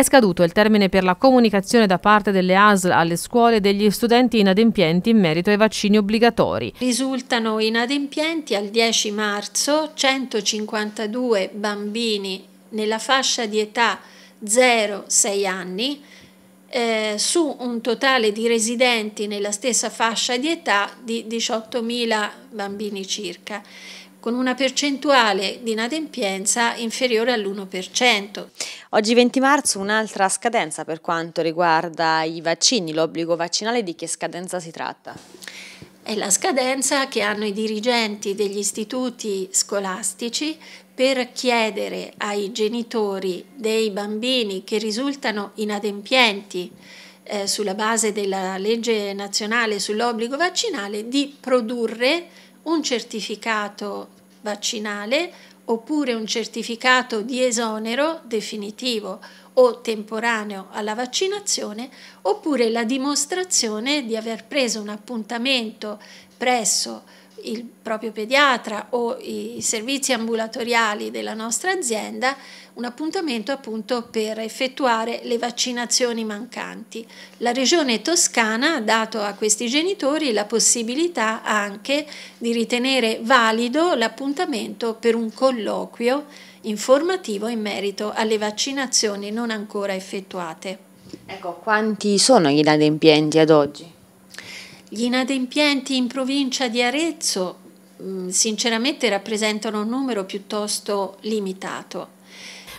È scaduto il termine per la comunicazione da parte delle ASL alle scuole degli studenti inadempienti in merito ai vaccini obbligatori. Risultano inadempienti al 10 marzo 152 bambini nella fascia di età 0-6 anni eh, su un totale di residenti nella stessa fascia di età di 18.000 bambini circa con una percentuale di inadempienza inferiore all'1%. Oggi 20 marzo un'altra scadenza per quanto riguarda i vaccini, l'obbligo vaccinale di che scadenza si tratta? è la scadenza che hanno i dirigenti degli istituti scolastici per chiedere ai genitori dei bambini che risultano inadempienti eh, sulla base della legge nazionale sull'obbligo vaccinale di produrre un certificato vaccinale oppure un certificato di esonero definitivo o temporaneo alla vaccinazione oppure la dimostrazione di aver preso un appuntamento presso il proprio pediatra o i servizi ambulatoriali della nostra azienda un appuntamento appunto per effettuare le vaccinazioni mancanti. La regione toscana ha dato a questi genitori la possibilità anche di ritenere valido l'appuntamento per un colloquio informativo in merito alle vaccinazioni non ancora effettuate. Ecco, quanti sono gli inadempienti ad oggi? Gli inadempienti in provincia di Arezzo sinceramente rappresentano un numero piuttosto limitato.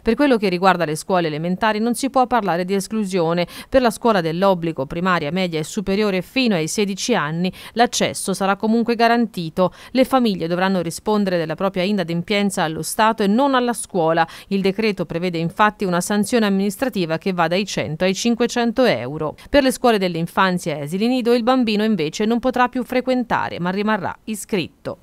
Per quello che riguarda le scuole elementari non si può parlare di esclusione. Per la scuola dell'obbligo primaria, media e superiore fino ai 16 anni l'accesso sarà comunque garantito. Le famiglie dovranno rispondere della propria inadempienza allo Stato e non alla scuola. Il decreto prevede infatti una sanzione amministrativa che va dai 100 ai 500 euro. Per le scuole dell'infanzia e asili nido il bambino invece non potrà più frequentare ma rimarrà iscritto.